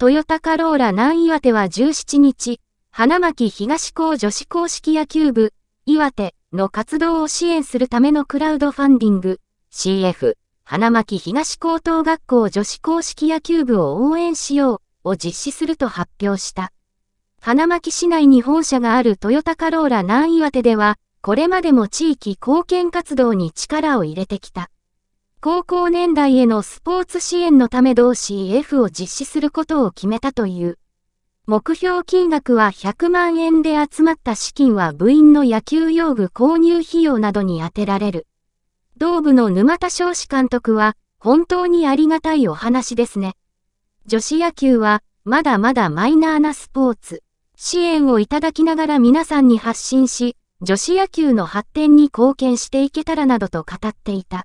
トヨタカローラ南岩手は17日、花巻東高女子公式野球部、岩手の活動を支援するためのクラウドファンディング、CF、花巻東高等学校女子公式野球部を応援しようを実施すると発表した。花巻市内に本社があるトヨタカローラ南岩手では、これまでも地域貢献活動に力を入れてきた。高校年代へのスポーツ支援のため同士 f を実施することを決めたという。目標金額は100万円で集まった資金は部員の野球用具購入費用などに充てられる。同部の沼田少子監督は、本当にありがたいお話ですね。女子野球は、まだまだマイナーなスポーツ。支援をいただきながら皆さんに発信し、女子野球の発展に貢献していけたらなどと語っていた。